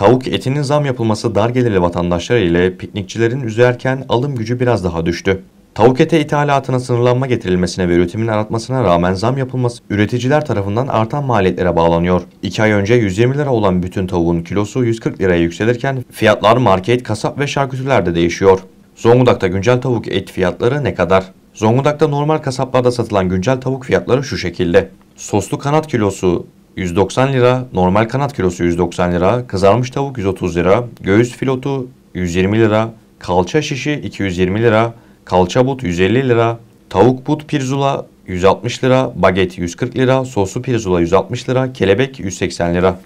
Tavuk etinin zam yapılması dar gelirli vatandaşlar ile piknikçilerin üzerken alım gücü biraz daha düştü. Tavuk ete ithalatına sınırlanma getirilmesine ve üretimin artmasına rağmen zam yapılması üreticiler tarafından artan maliyetlere bağlanıyor. 2 ay önce 120 lira olan bütün tavuğun kilosu 140 liraya yükselirken fiyatlar market, kasap ve şarküterilerde değişiyor. Zonguldak'ta güncel tavuk et fiyatları ne kadar? Zonguldak'ta normal kasaplarda satılan güncel tavuk fiyatları şu şekilde. Soslu kanat kilosu 190 lira, normal kanat kilosu 190 lira, kızarmış tavuk 130 lira, göğüs filotu 120 lira, kalça şişi 220 lira, kalça but 150 lira, tavuk but pirzula 160 lira, baget 140 lira, soslu pirzula 160 lira, kelebek 180 lira.